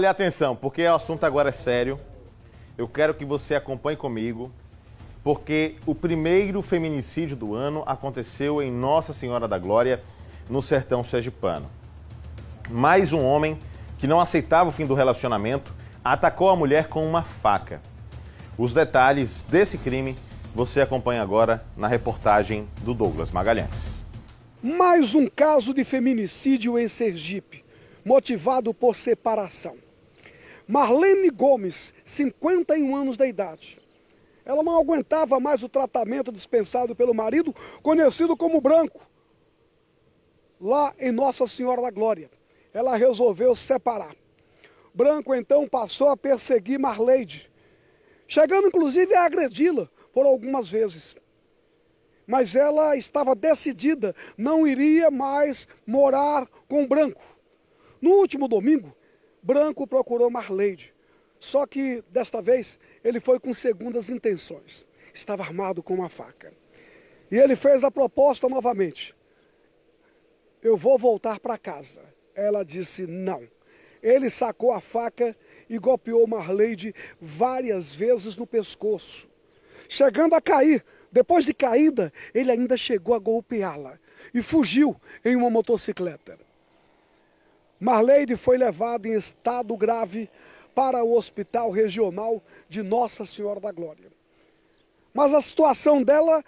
Olha, atenção, porque o assunto agora é sério. Eu quero que você acompanhe comigo, porque o primeiro feminicídio do ano aconteceu em Nossa Senhora da Glória, no sertão sergipano. Mais um homem que não aceitava o fim do relacionamento atacou a mulher com uma faca. Os detalhes desse crime você acompanha agora na reportagem do Douglas Magalhães. Mais um caso de feminicídio em Sergipe, motivado por separação. Marlene Gomes, 51 anos de idade. Ela não aguentava mais o tratamento dispensado pelo marido, conhecido como Branco. Lá em Nossa Senhora da Glória, ela resolveu separar. Branco então passou a perseguir Marleide, chegando inclusive a agredi-la por algumas vezes. Mas ela estava decidida, não iria mais morar com Branco. No último domingo, Branco procurou Marleide, só que desta vez ele foi com segundas intenções. Estava armado com uma faca. E ele fez a proposta novamente. Eu vou voltar para casa. Ela disse não. Ele sacou a faca e golpeou Marleide várias vezes no pescoço. Chegando a cair, depois de caída, ele ainda chegou a golpeá-la e fugiu em uma motocicleta. Marleide foi levada em estado grave para o Hospital Regional de Nossa Senhora da Glória. Mas a situação dela,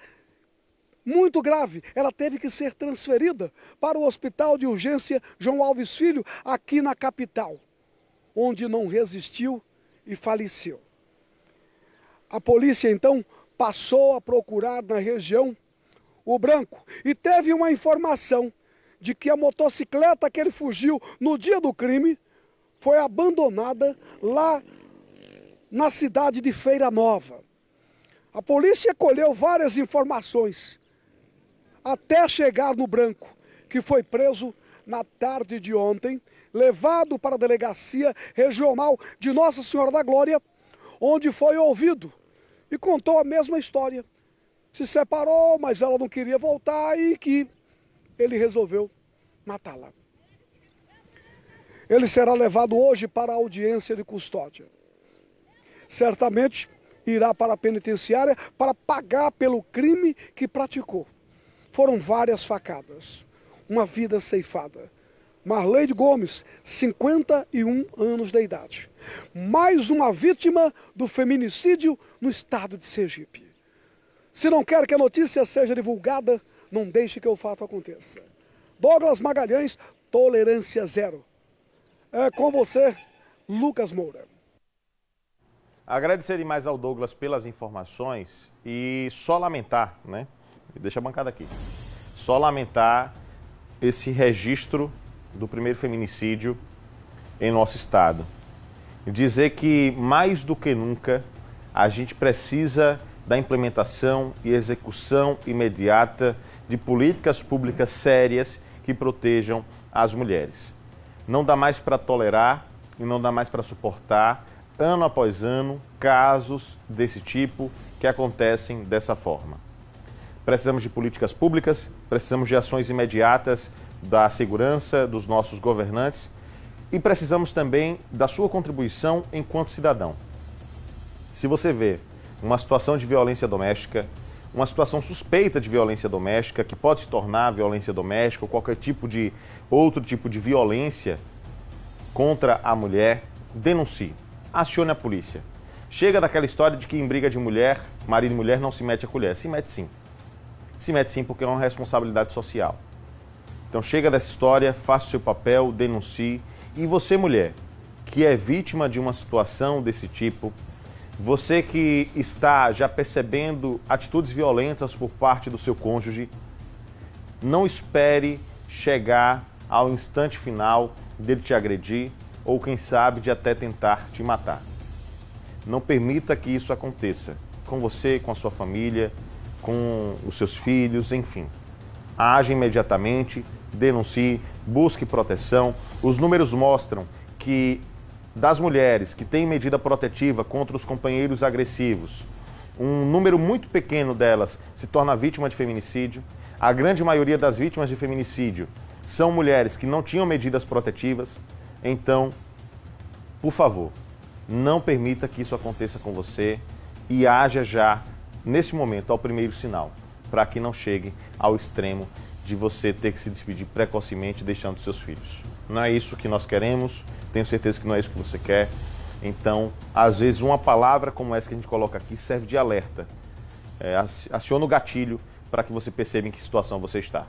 muito grave, ela teve que ser transferida para o Hospital de Urgência João Alves Filho, aqui na capital, onde não resistiu e faleceu. A polícia, então, passou a procurar na região o branco e teve uma informação de que a motocicleta que ele fugiu no dia do crime foi abandonada lá na cidade de Feira Nova. A polícia colheu várias informações até chegar no branco, que foi preso na tarde de ontem, levado para a delegacia regional de Nossa Senhora da Glória, onde foi ouvido e contou a mesma história. Se separou, mas ela não queria voltar e que ele resolveu matá-la. Ele será levado hoje para a audiência de custódia. Certamente irá para a penitenciária para pagar pelo crime que praticou. Foram várias facadas, uma vida ceifada. Marlene Gomes, 51 anos de idade. Mais uma vítima do feminicídio no estado de Sergipe. Se não quer que a notícia seja divulgada, não deixe que o fato aconteça. Douglas Magalhães, tolerância zero. É com você, Lucas Moura. Agradecer demais ao Douglas pelas informações e só lamentar, né? Deixa a bancada aqui. Só lamentar esse registro do primeiro feminicídio em nosso estado. Dizer que mais do que nunca a gente precisa da implementação e execução imediata de políticas públicas sérias que protejam as mulheres. Não dá mais para tolerar e não dá mais para suportar, ano após ano, casos desse tipo que acontecem dessa forma. Precisamos de políticas públicas, precisamos de ações imediatas da segurança dos nossos governantes e precisamos também da sua contribuição enquanto cidadão. Se você vê uma situação de violência doméstica, uma situação suspeita de violência doméstica, que pode se tornar violência doméstica ou qualquer tipo de outro tipo de violência contra a mulher, denuncie. Acione a polícia. Chega daquela história de que em briga de mulher, marido e mulher não se mete a colher. Se mete sim. Se mete sim porque é uma responsabilidade social. Então chega dessa história, faça o seu papel, denuncie. E você, mulher, que é vítima de uma situação desse tipo, você que está já percebendo atitudes violentas por parte do seu cônjuge, não espere chegar ao instante final dele te agredir ou, quem sabe, de até tentar te matar. Não permita que isso aconteça com você, com a sua família, com os seus filhos, enfim. Age imediatamente, denuncie, busque proteção. Os números mostram que das mulheres que têm medida protetiva contra os companheiros agressivos, um número muito pequeno delas se torna vítima de feminicídio. A grande maioria das vítimas de feminicídio são mulheres que não tinham medidas protetivas. Então, por favor, não permita que isso aconteça com você e haja já, nesse momento, ao primeiro sinal, para que não chegue ao extremo de você ter que se despedir precocemente deixando seus filhos. Não é isso que nós queremos, tenho certeza que não é isso que você quer. Então, às vezes, uma palavra como essa que a gente coloca aqui serve de alerta. É, aciona o gatilho para que você perceba em que situação você está.